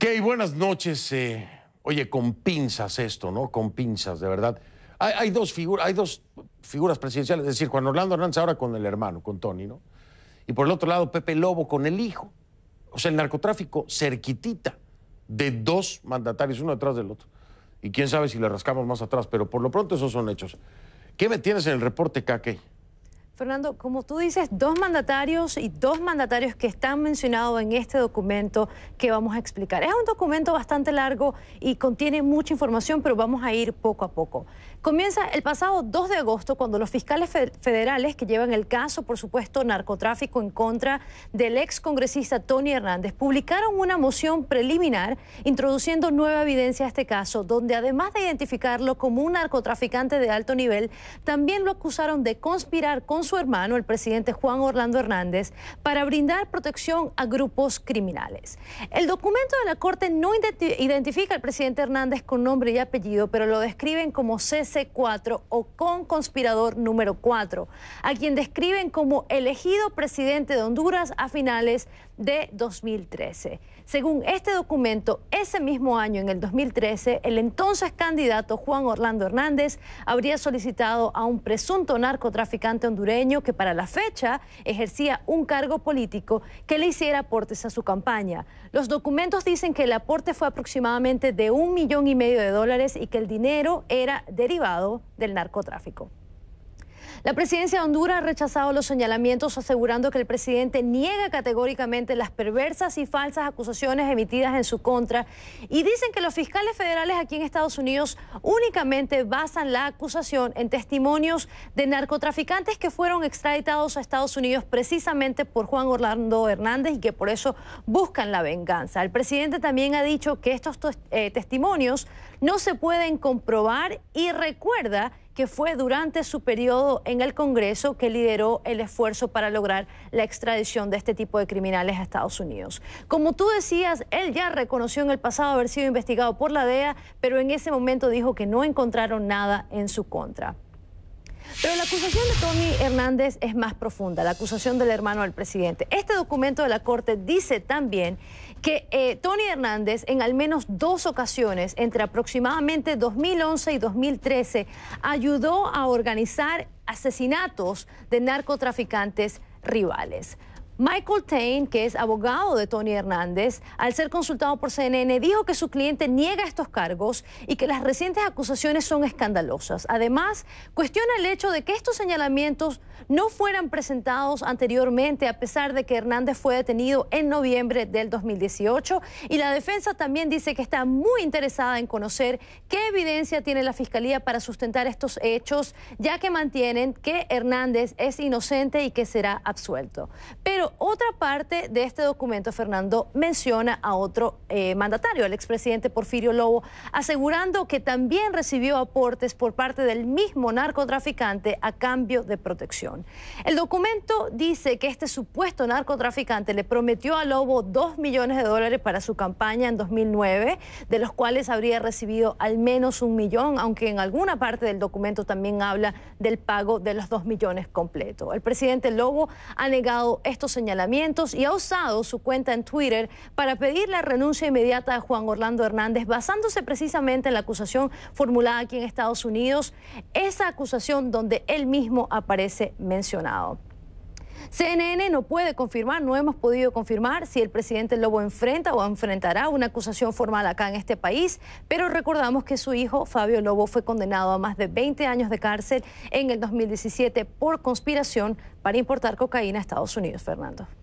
Qué buenas noches. Eh, oye, con pinzas esto, ¿no? Con pinzas, de verdad. Hay, dos figuras, hay dos figuras presidenciales, es decir, Juan Orlando Hernández ahora con el hermano, con Tony, ¿no? Y por el otro lado, Pepe Lobo con el hijo. O sea, el narcotráfico cerquitita de dos mandatarios, uno detrás del otro. Y quién sabe si le rascamos más atrás, pero por lo pronto esos son hechos. ¿Qué me tienes en el reporte, Kake? Fernando, como tú dices, dos mandatarios y dos mandatarios que están mencionados en este documento que vamos a explicar. Es un documento bastante largo y contiene mucha información, pero vamos a ir poco a poco. Comienza el pasado 2 de agosto cuando los fiscales federales que llevan el caso, por supuesto, narcotráfico en contra del ex congresista Tony Hernández, publicaron una moción preliminar introduciendo nueva evidencia a este caso, donde además de identificarlo como un narcotraficante de alto nivel, también lo acusaron de conspirar con su su hermano, el presidente Juan Orlando Hernández, para brindar protección a grupos criminales. El documento de la Corte no identifica al presidente Hernández con nombre y apellido, pero lo describen como CC4 o con conspirador número 4, a quien describen como elegido presidente de Honduras a finales de 2013. Según este documento, ese mismo año, en el 2013, el entonces candidato Juan Orlando Hernández habría solicitado a un presunto narcotraficante hondureño que para la fecha ejercía un cargo político que le hiciera aportes a su campaña. Los documentos dicen que el aporte fue aproximadamente de un millón y medio de dólares y que el dinero era derivado del narcotráfico. La presidencia de Honduras ha rechazado los señalamientos asegurando que el presidente niega categóricamente las perversas y falsas acusaciones emitidas en su contra y dicen que los fiscales federales aquí en Estados Unidos únicamente basan la acusación en testimonios de narcotraficantes que fueron extraditados a Estados Unidos precisamente por Juan Orlando Hernández y que por eso buscan la venganza. El presidente también ha dicho que estos eh, testimonios no se pueden comprobar y recuerda que fue durante su periodo en el Congreso que lideró el esfuerzo para lograr la extradición de este tipo de criminales a Estados Unidos. Como tú decías, él ya reconoció en el pasado haber sido investigado por la DEA, pero en ese momento dijo que no encontraron nada en su contra. Pero la acusación de Tommy Hernández es más profunda, la acusación del hermano del presidente. Este documento de la Corte dice también que eh, Tony Hernández en al menos dos ocasiones, entre aproximadamente 2011 y 2013, ayudó a organizar asesinatos de narcotraficantes rivales. Michael Tain, que es abogado de Tony Hernández, al ser consultado por CNN, dijo que su cliente niega estos cargos y que las recientes acusaciones son escandalosas. Además, cuestiona el hecho de que estos señalamientos no fueran presentados anteriormente, a pesar de que Hernández fue detenido en noviembre del 2018. Y la defensa también dice que está muy interesada en conocer qué evidencia tiene la Fiscalía para sustentar estos hechos, ya que mantienen que Hernández es inocente y que será absuelto. Pero otra parte de este documento, Fernando, menciona a otro eh, mandatario, el expresidente Porfirio Lobo, asegurando que también recibió aportes por parte del mismo narcotraficante a cambio de protección. El documento dice que este supuesto narcotraficante le prometió a Lobo 2 millones de dólares para su campaña en 2009, de los cuales habría recibido al menos un millón, aunque en alguna parte del documento también habla del pago de los 2 millones completo. El presidente Lobo ha negado estos señalamientos y ha usado su cuenta en Twitter para pedir la renuncia inmediata de Juan Orlando Hernández, basándose precisamente en la acusación formulada aquí en Estados Unidos, esa acusación donde él mismo aparece mencionado. CNN no puede confirmar, no hemos podido confirmar si el presidente Lobo enfrenta o enfrentará una acusación formal acá en este país, pero recordamos que su hijo, Fabio Lobo, fue condenado a más de 20 años de cárcel en el 2017 por conspiración para importar cocaína a Estados Unidos, Fernando.